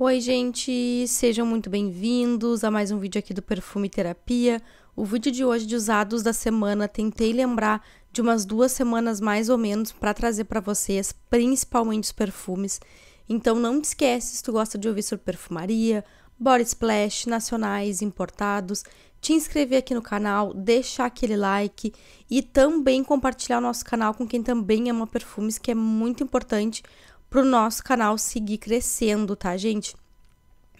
Oi, gente! Sejam muito bem-vindos a mais um vídeo aqui do Perfume Terapia. O vídeo de hoje de usados da semana tentei lembrar de umas duas semanas mais ou menos para trazer para vocês, principalmente os perfumes. Então não te esquece se tu gosta de ouvir sobre perfumaria, body splash, nacionais, importados, te inscrever aqui no canal, deixar aquele like e também compartilhar o nosso canal com quem também ama perfumes, que é muito importante para o nosso canal seguir crescendo, tá, gente?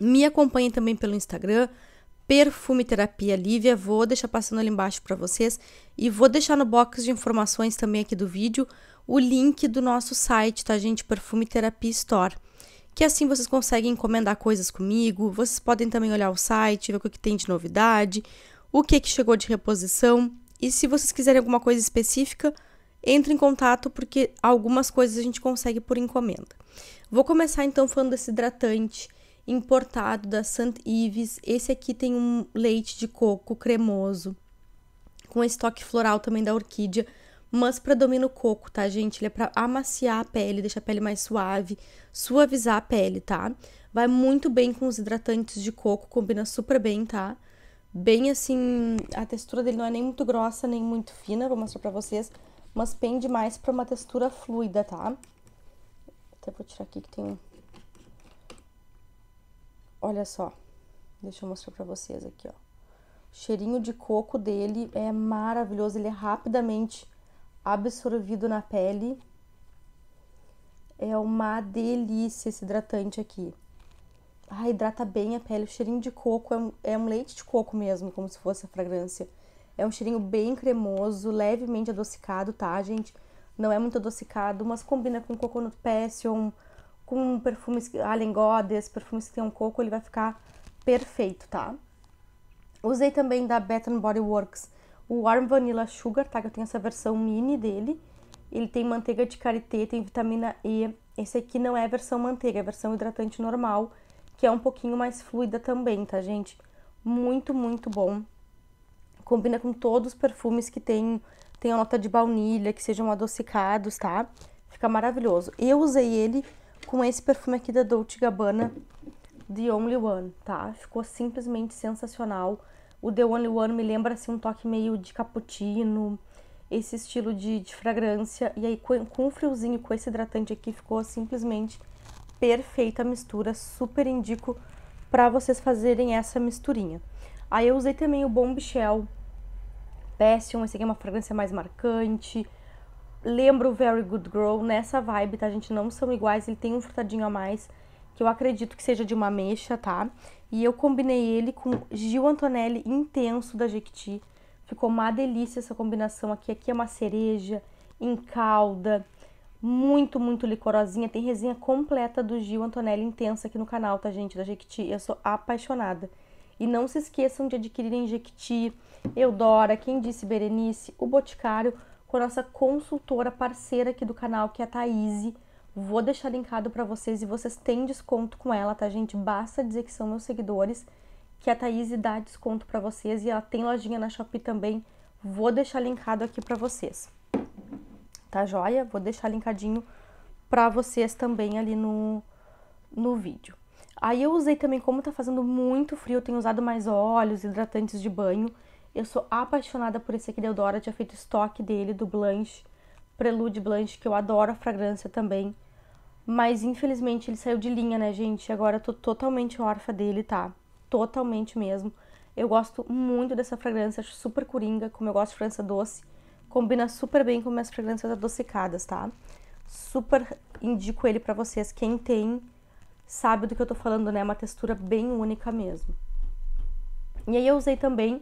Me acompanhe também pelo Instagram, Perfume Terapia Lívia. Vou deixar passando ali embaixo para vocês e vou deixar no box de informações também aqui do vídeo o link do nosso site, tá, gente? Perfume Terapia Store. Que assim vocês conseguem encomendar coisas comigo. Vocês podem também olhar o site, ver o que tem de novidade, o que, que chegou de reposição. E se vocês quiserem alguma coisa específica, entre em contato porque algumas coisas a gente consegue por encomenda. Vou começar então falando desse hidratante importado da St. Ives. Esse aqui tem um leite de coco cremoso, com esse toque floral também da orquídea, mas predomina o coco, tá, gente? Ele é para amaciar a pele, deixar a pele mais suave, suavizar a pele, tá? Vai muito bem com os hidratantes de coco, combina super bem, tá? Bem assim, a textura dele não é nem muito grossa, nem muito fina, vou mostrar para vocês mas pende mais para uma textura fluida, tá? Até vou tirar aqui que tem... Olha só, deixa eu mostrar para vocês aqui, ó. O cheirinho de coco dele é maravilhoso, ele é rapidamente absorvido na pele. É uma delícia esse hidratante aqui. Ah, hidrata bem a pele, o cheirinho de coco é um, é um leite de coco mesmo, como se fosse a fragrância. É um cheirinho bem cremoso, levemente adocicado, tá, gente? Não é muito adocicado, mas combina com coconut passion, é com perfumes Allen ah, Goddess, perfumes que tem um coco, ele vai ficar perfeito, tá? Usei também da Bath Body Works o Warm Vanilla Sugar, tá? Que eu tenho essa versão mini dele. Ele tem manteiga de karité, tem vitamina E. Esse aqui não é a versão manteiga, é a versão hidratante normal, que é um pouquinho mais fluida também, tá, gente? Muito, muito bom. Combina com todos os perfumes que tem, tem a nota de baunilha, que sejam adocicados, tá? Fica maravilhoso. Eu usei ele com esse perfume aqui da Dolce Gabbana, The Only One, tá? Ficou simplesmente sensacional. O The Only One me lembra, assim, um toque meio de cappuccino, esse estilo de, de fragrância. E aí, com, com friozinho, com esse hidratante aqui, ficou simplesmente perfeita a mistura. Super indico para vocês fazerem essa misturinha. Aí eu usei também o Bombshell Passion, esse aqui é uma fragrância mais marcante. Lembra o Very Good Grow nessa vibe, tá, gente? Não são iguais, ele tem um frutadinho a mais, que eu acredito que seja de uma mecha, tá? E eu combinei ele com Gil Antonelli Intenso da Jequiti. Ficou uma delícia essa combinação aqui. Aqui é uma cereja em calda, muito, muito licorosinha. Tem resenha completa do Gil Antonelli Intenso aqui no canal, tá, gente? Da Jequiti. Eu sou apaixonada. E não se esqueçam de adquirir Injecti, Eudora, quem disse Berenice, o Boticário, com a nossa consultora parceira aqui do canal, que é a Thaís. Vou deixar linkado para vocês e vocês têm desconto com ela, tá, gente? Basta dizer que são meus seguidores, que a Thaís dá desconto para vocês e ela tem lojinha na Shopee também. Vou deixar linkado aqui para vocês. Tá joia? Vou deixar linkadinho para vocês também ali no, no vídeo. Aí eu usei também, como tá fazendo muito frio, eu tenho usado mais óleos, hidratantes de banho. Eu sou apaixonada por esse aqui da Eudora, tinha feito estoque dele, do Blanche, Prelude Blanche, que eu adoro a fragrância também. Mas infelizmente ele saiu de linha, né, gente? Agora eu tô totalmente órfã dele, tá? Totalmente mesmo. Eu gosto muito dessa fragrância, acho super coringa, como eu gosto de fragrância doce. Combina super bem com minhas fragrâncias adocicadas, tá? Super indico ele para vocês, quem tem sabe do que eu tô falando, né? É uma textura bem única mesmo. E aí eu usei também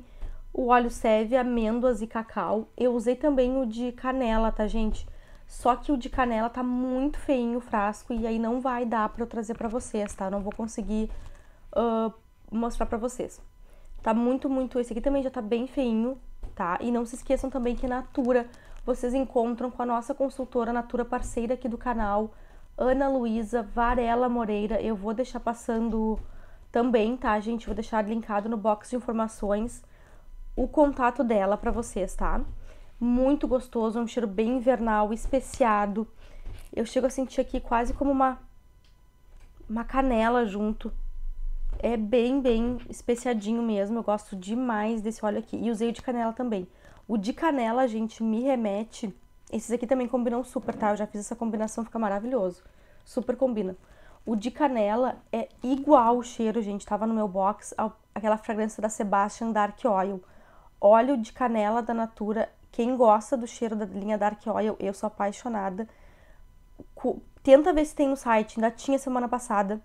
o óleo seve, amêndoas e cacau. Eu usei também o de canela, tá, gente? Só que o de canela tá muito feinho o frasco e aí não vai dar para eu trazer para vocês, tá? Não vou conseguir uh, mostrar para vocês. Tá muito, muito... Esse aqui também já tá bem feinho, tá? E não se esqueçam também que Natura vocês encontram com a nossa consultora Natura parceira aqui do canal, Ana Luísa Varela Moreira. Eu vou deixar passando também, tá, gente? Vou deixar linkado no box de informações o contato dela para vocês, tá? Muito gostoso, é um cheiro bem invernal, especiado. Eu chego a sentir aqui quase como uma uma canela junto. É bem, bem especiadinho mesmo. Eu gosto demais desse óleo aqui. E usei o de canela também. O de canela, gente, me remete esses aqui também combinam super, tá? Eu já fiz essa combinação, fica maravilhoso. Super combina. O de canela é igual o cheiro, gente. Tava no meu box ao, aquela fragrância da Sebastian Dark Oil. Óleo de canela da Natura. Quem gosta do cheiro da linha Dark Oil, eu sou apaixonada. Co tenta ver se tem no site, ainda tinha semana passada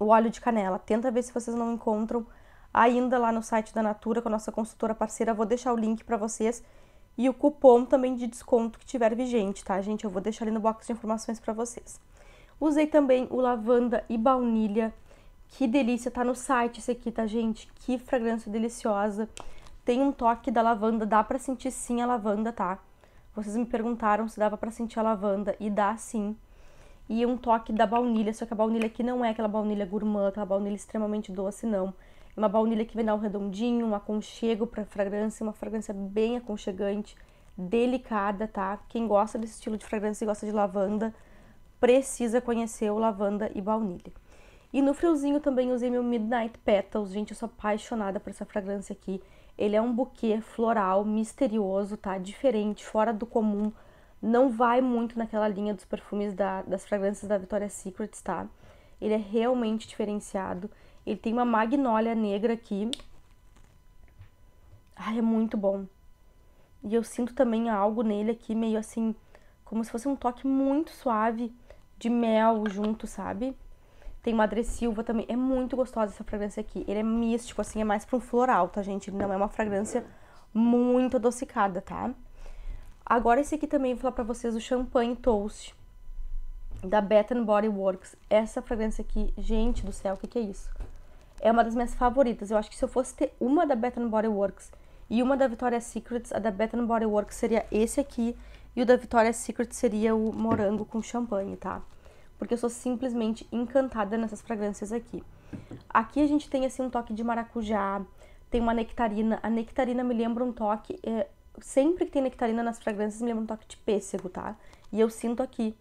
o óleo de canela. Tenta ver se vocês não encontram ainda lá no site da Natura com a nossa consultora parceira. Vou deixar o link para vocês e o cupom também de desconto que tiver vigente, tá, gente? Eu vou deixar ali no box de informações para vocês. Usei também o lavanda e baunilha. Que delícia, tá no site esse aqui, tá, gente? Que fragrância deliciosa. Tem um toque da lavanda, dá para sentir sim a lavanda, tá? Vocês me perguntaram se dava para sentir a lavanda e dá sim. E um toque da baunilha, só que a baunilha aqui não é aquela baunilha gourmand, aquela baunilha extremamente doce, não. É uma baunilha que vem dar um redondinho, um aconchego para fragrância, uma fragrância bem aconchegante, delicada, tá? Quem gosta desse estilo de fragrância e gosta de lavanda, precisa conhecer o lavanda e baunilha. E no friozinho também usei meu Midnight Petals, gente, eu sou apaixonada por essa fragrância aqui. Ele é um buquê floral, misterioso, tá? Diferente, fora do comum. Não vai muito naquela linha dos perfumes da, das fragrâncias da Victoria's Secret, tá? Ele é realmente diferenciado. Ele tem uma magnólia negra aqui. Ai, é muito bom. E eu sinto também algo nele aqui, meio assim, como se fosse um toque muito suave de mel junto, sabe? Tem Madre Silva também. É muito gostosa essa fragrância aqui. Ele é místico, tipo assim, é mais pra um floral, tá, gente? Ele não é uma fragrância muito adocicada, tá? Agora esse aqui também vou falar pra vocês, o Champagne Toast, da Bath Body Works. Essa fragrância aqui, gente do céu, o que, que é isso? é uma das minhas favoritas. Eu acho que se eu fosse ter uma da Bath Body Works e uma da Victoria's Secrets, a da Bath Body Works seria esse aqui e o da Victoria's Secret seria o morango com champanhe, tá? Porque eu sou simplesmente encantada nessas fragrâncias aqui. Aqui a gente tem assim um toque de maracujá, tem uma nectarina. A nectarina me lembra um toque, é, sempre que tem nectarina nas fragrâncias me lembra um toque de pêssego, tá? E eu sinto aqui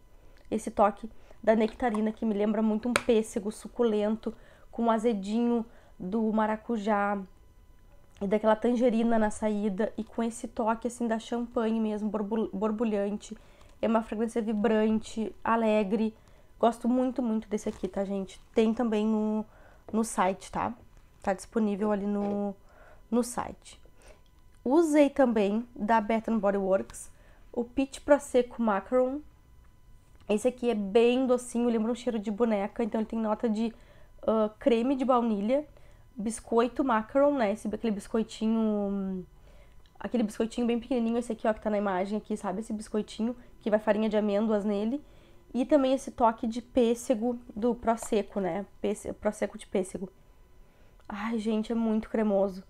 esse toque da nectarina que me lembra muito um pêssego suculento, com o azedinho do maracujá e daquela tangerina na saída e com esse toque assim da champanhe mesmo, borbulhante. É uma fragrância vibrante, alegre. Gosto muito, muito desse aqui, tá, gente? Tem também no, no site, tá? Tá disponível ali no, no site. Usei também da Bath Body Works o Peach Prosecco Macaron. Esse aqui é bem docinho, lembra um cheiro de boneca, então ele tem nota de uh, creme de baunilha, biscoito macaron, né? Esse, aquele biscoitinho. Aquele biscoitinho bem pequenininho, esse aqui, ó, que tá na imagem aqui, sabe? Esse biscoitinho que vai farinha de amêndoas nele. E também esse toque de pêssego do Prosecco, né? Pêssego, Prosecco de pêssego. Ai, gente, é muito cremoso.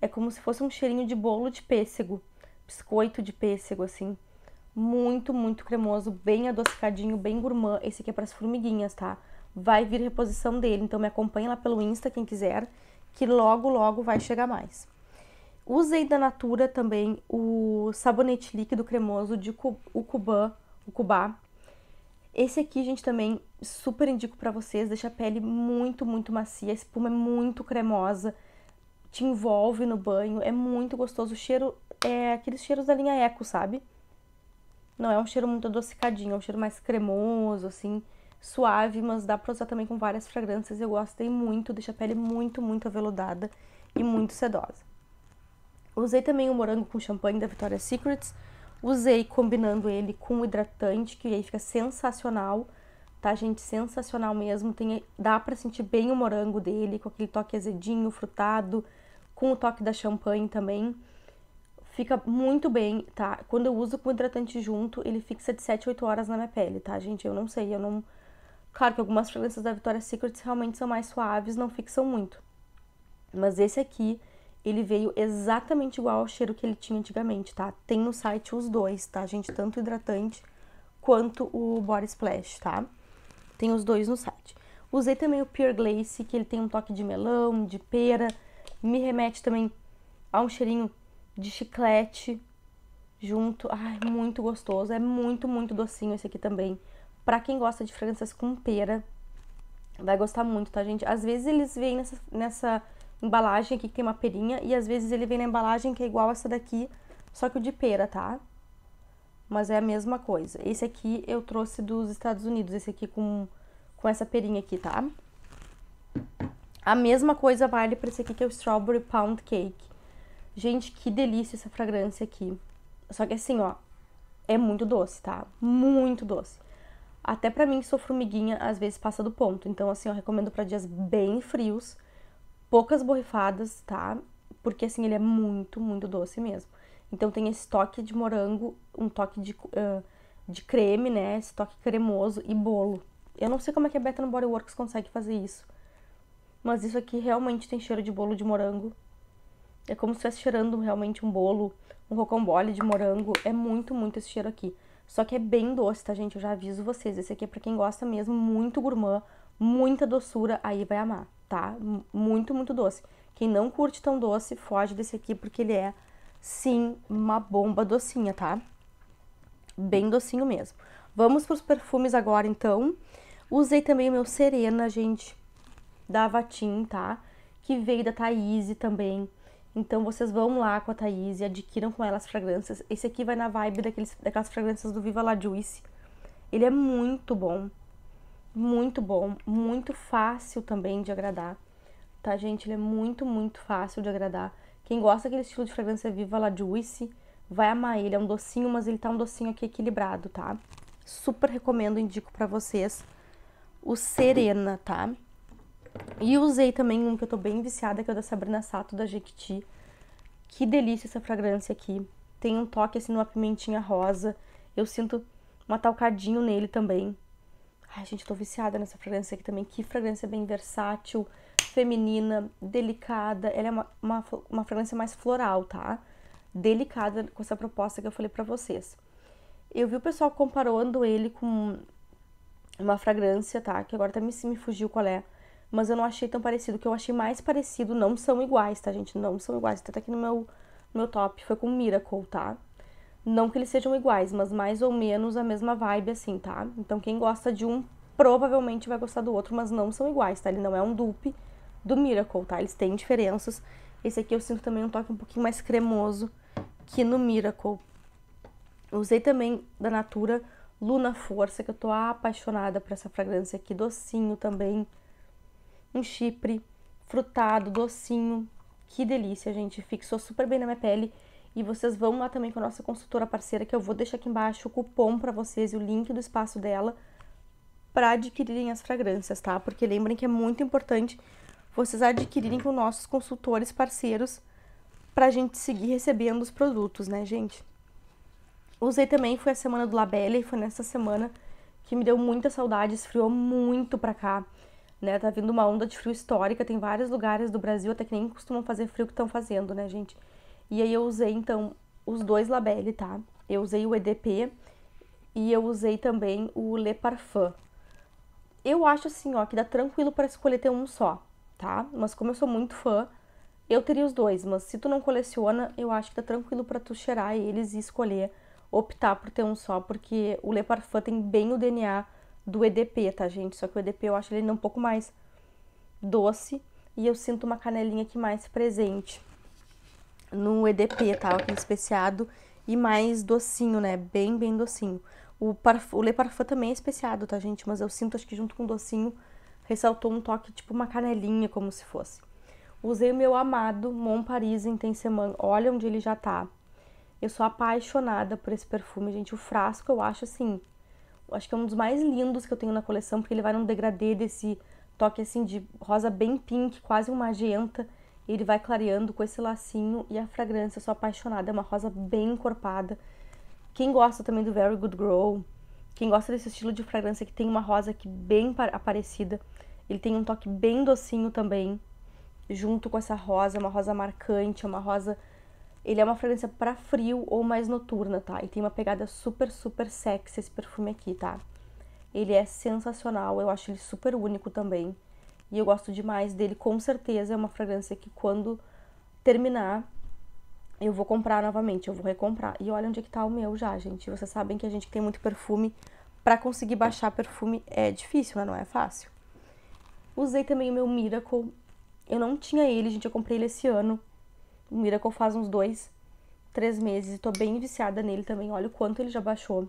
É como se fosse um cheirinho de bolo de pêssego. Biscoito de pêssego, assim. Muito, muito cremoso, bem adocicadinho, bem gourmand. Esse aqui é para as formiguinhas, tá? vai vir reposição dele. Então me acompanha lá pelo Insta, quem quiser, que logo, logo vai chegar mais. Usei da Natura também o sabonete líquido cremoso de o o Cubá. Esse aqui, gente, também super indico para vocês, deixa a pele muito, muito macia, a espuma é muito cremosa, te envolve no banho, é muito gostoso, o cheiro é aqueles cheiros da linha Eco, sabe? Não é um cheiro muito adocicadinho, é um cheiro mais cremoso, assim, suave, mas dá pra usar também com várias fragrâncias. Eu gostei muito, deixa a pele muito, muito aveludada e muito sedosa. Usei também o morango com champanhe da Victoria's Secrets. Usei combinando ele com o hidratante, que aí fica sensacional, tá, gente? Sensacional mesmo. Tem, dá pra sentir bem o morango dele, com aquele toque azedinho, frutado, com o toque da champanhe também fica muito bem, tá? Quando eu uso com hidratante junto, ele fixa de 7 a 8 horas na minha pele, tá, gente? Eu não sei, eu não, Claro que algumas fragrâncias da Victoria's Secret realmente são mais suaves, não fixam muito. Mas esse aqui, ele veio exatamente igual ao cheiro que ele tinha antigamente, tá? Tem no site os dois, tá, gente? Tanto o hidratante quanto o Body Splash, tá? Tem os dois no site. Usei também o Pure Glace, que ele tem um toque de melão, de pera. Me remete também a um cheirinho de chiclete junto. Ai, muito gostoso. É muito, muito docinho esse aqui também. Para quem gosta de fragrâncias com pera, vai gostar muito, tá, gente? Às vezes eles vêm nessa, nessa embalagem aqui que tem uma perinha e às vezes ele vem na embalagem que é igual essa daqui, só que o de pera, tá? Mas é a mesma coisa. Esse aqui eu trouxe dos Estados Unidos, esse aqui com, com essa perinha aqui, tá? A mesma coisa vale pra esse aqui que é o Strawberry Pound Cake. Gente, que delícia essa fragrância aqui. Só que assim, ó, é muito doce, tá? Muito doce. Até para mim que sou formiguinha, às vezes passa do ponto. Então, assim, eu recomendo para dias bem frios, poucas borrifadas, tá? Porque assim, ele é muito, muito doce mesmo. Então tem esse toque de morango, um toque de, uh, de creme, né? Esse toque cremoso e bolo. Eu não sei como é que a Beta no Body Works consegue fazer isso. Mas isso aqui realmente tem cheiro de bolo de morango. É como se estivesse cheirando realmente um bolo, um rocambole de morango. É muito, muito esse cheiro aqui. Só que é bem doce, tá, gente? Eu já aviso vocês. Esse aqui é pra quem gosta mesmo, muito gourmand, muita doçura, aí vai amar, tá? Muito, muito doce. Quem não curte tão doce, foge desse aqui, porque ele é, sim, uma bomba docinha, tá? Bem docinho mesmo. Vamos pros perfumes agora, então. Usei também o meu Serena, gente, da Vatin, tá? Que veio da Thaís também. Então vocês vão lá com a Thaís e adquiram com ela as fragrâncias. Esse aqui vai na vibe daqueles, daquelas fragrâncias do Viva La Juice. Ele é muito bom. Muito bom. Muito fácil também de agradar. Tá, gente? Ele é muito, muito fácil de agradar. Quem gosta daquele estilo de fragrância Viva La Juice vai amar ele. É um docinho, mas ele tá um docinho aqui equilibrado, tá? Super recomendo, indico para vocês o Serena, tá? E usei também um que eu tô bem viciada, que é o da Sabrina Sato, da Jequiti. Que delícia essa fragrância aqui. Tem um toque assim numa pimentinha rosa. Eu sinto uma talcadinho nele também. Ai, gente, tô viciada nessa fragrância aqui também. Que fragrância bem versátil, feminina, delicada. Ela é uma, uma, uma fragrância mais floral, tá? Delicada com essa proposta que eu falei pra vocês. Eu vi o pessoal comparando ele com uma fragrância, tá? Que agora até me, me fugiu qual é mas eu não achei tão parecido. O que eu achei mais parecido não são iguais, tá, gente? Não são iguais. Tá até aqui no meu, no meu top, foi com Miracle, tá? Não que eles sejam iguais, mas mais ou menos a mesma vibe, assim, tá? Então quem gosta de um provavelmente vai gostar do outro, mas não são iguais, tá? Ele não é um dupe do Miracle, tá? Eles têm diferenças. Esse aqui eu sinto também um toque um pouquinho mais cremoso que no Miracle. Usei também da Natura Luna Força, que eu tô apaixonada por essa fragrância aqui, docinho também um chipre frutado, docinho. Que delícia, gente. Fixou super bem na minha pele. E vocês vão lá também com a nossa consultora parceira, que eu vou deixar aqui embaixo o cupom para vocês e o link do espaço dela para adquirirem as fragrâncias, tá? Porque lembrem que é muito importante vocês adquirirem com nossos consultores parceiros para a gente seguir recebendo os produtos, né, gente? Usei também, foi a semana do Labelle, foi nessa semana que me deu muita saudade, esfriou muito pra cá né? Tá vindo uma onda de frio histórica, tem vários lugares do Brasil até que nem costumam fazer frio que estão fazendo, né, gente? E aí eu usei então os dois labelle, tá? Eu usei o EDP e eu usei também o Le Parfum. Eu acho assim, ó, que dá tranquilo para escolher ter um só, tá? Mas como eu sou muito fã, eu teria os dois, mas se tu não coleciona, eu acho que dá tranquilo para tu cheirar eles e escolher optar por ter um só, porque o Le Parfum tem bem o DNA do EDP, tá, gente? Só que o EDP eu acho ele um pouco mais doce e eu sinto uma canelinha aqui mais presente no EDP, tá? especiado e mais docinho, né? Bem, bem docinho. O, parf... o Le Parfum também é especiado, tá, gente? Mas eu sinto, acho que junto com o docinho, ressaltou um toque tipo uma canelinha, como se fosse. Usei o meu amado Mon Paris Intenseman. Olha onde ele já tá. Eu sou apaixonada por esse perfume, gente. O frasco eu acho assim acho que é um dos mais lindos que eu tenho na coleção, porque ele vai num degradê desse toque assim de rosa bem pink, quase um magenta. E ele vai clareando com esse lacinho e a fragrância, eu sou apaixonada, é uma rosa bem encorpada. Quem gosta também do Very Good Grow, quem gosta desse estilo de fragrância que tem uma rosa aqui bem aparecida, ele tem um toque bem docinho também, junto com essa rosa, uma rosa marcante, é uma rosa ele é uma fragrância para frio ou mais noturna, tá? E tem uma pegada super, super sexy esse perfume aqui, tá? Ele é sensacional, eu acho ele super único também. E eu gosto demais dele, com certeza é uma fragrância que quando terminar, eu vou comprar novamente, eu vou recomprar. E olha onde é que tá o meu já, gente. Vocês sabem que a gente tem muito perfume, para conseguir baixar perfume é difícil, né? Não é fácil. Usei também o meu Miracle. Eu não tinha ele, gente, eu comprei ele esse ano. O Miracle faz uns dois, três meses e tô bem viciada nele também. Olha o quanto ele já baixou.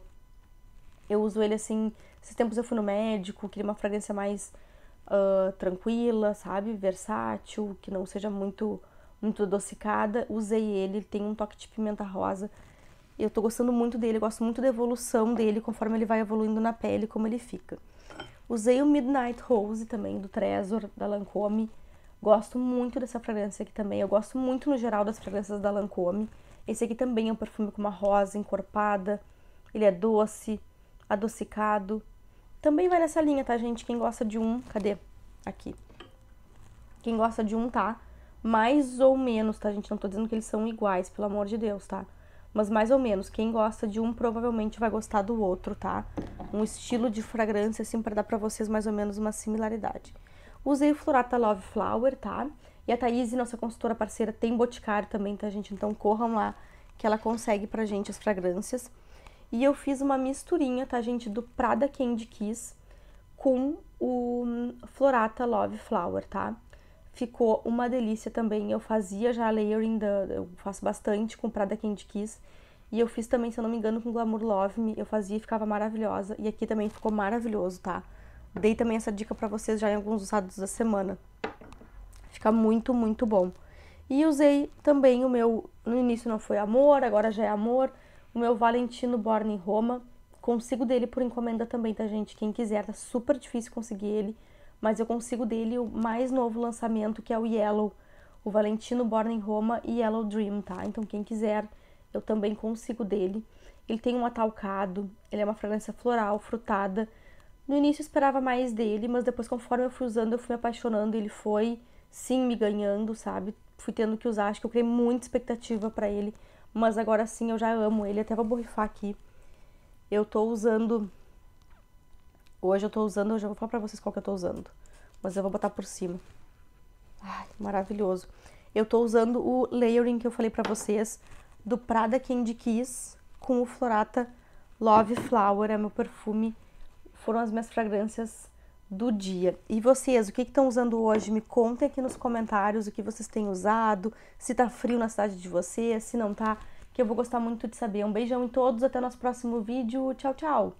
Eu uso ele assim. Esses tempos eu fui no médico, queria uma fragrância mais uh, tranquila, sabe? Versátil, que não seja muito, muito adocicada. Usei ele, ele tem um toque de pimenta rosa. Eu tô gostando muito dele, gosto muito da evolução dele, conforme ele vai evoluindo na pele, como ele fica. Usei o Midnight Rose também, do Trezor, da Lancôme Gosto muito dessa fragrância aqui também. Eu gosto muito, no geral, das fragrâncias da Lancôme. Esse aqui também é um perfume com uma rosa encorpada. Ele é doce, adocicado. Também vai nessa linha, tá, gente? Quem gosta de um... Cadê? Aqui. Quem gosta de um, tá? Mais ou menos, tá, gente? Não tô dizendo que eles são iguais, pelo amor de Deus, tá? Mas mais ou menos, quem gosta de um provavelmente vai gostar do outro, tá? Um estilo de fragrância, assim, para dar pra vocês mais ou menos uma similaridade. Usei o Florata Love Flower, tá? E a Thaís, nossa consultora parceira, tem Boticário também, tá, gente? Então corram lá que ela consegue pra gente as fragrâncias. E eu fiz uma misturinha, tá, gente, do Prada Candy Kiss com o Florata Love Flower, tá? Ficou uma delícia também. Eu fazia já layering, da, eu faço bastante com Prada Candy Kiss. E eu fiz também, se eu não me engano, com Glamour Love Me. Eu fazia e ficava maravilhosa. E aqui também ficou maravilhoso, tá? Dei também essa dica para vocês já em alguns usados da semana. Fica muito, muito bom. E usei também o meu, no início não foi amor, agora já é amor, o meu Valentino Born em Roma. Consigo dele por encomenda também, tá, gente? Quem quiser, tá super difícil conseguir ele, mas eu consigo dele o mais novo lançamento, que é o Yellow, o Valentino Born em Roma e Yellow Dream, tá? Então quem quiser, eu também consigo dele. Ele tem um atalcado, ele é uma fragrância floral, frutada, no início eu esperava mais dele, mas depois, conforme eu fui usando, eu fui me apaixonando. Ele foi, sim, me ganhando, sabe? Fui tendo que usar. Acho que eu criei muita expectativa para ele. Mas agora sim, eu já amo ele. Até vou borrifar aqui. Eu tô usando. Hoje eu tô usando. Eu já vou falar pra vocês qual que eu tô usando. Mas eu vou botar por cima. Ai, maravilhoso. Eu tô usando o layering que eu falei pra vocês do Prada Candy Kiss com o Florata Love Flower. É meu perfume foram as minhas fragrâncias do dia. E vocês, o que estão usando hoje? Me contem aqui nos comentários o que vocês têm usado, se tá frio na cidade de vocês, se não tá, que eu vou gostar muito de saber. Um beijão em todos, até o nosso próximo vídeo. Tchau, tchau!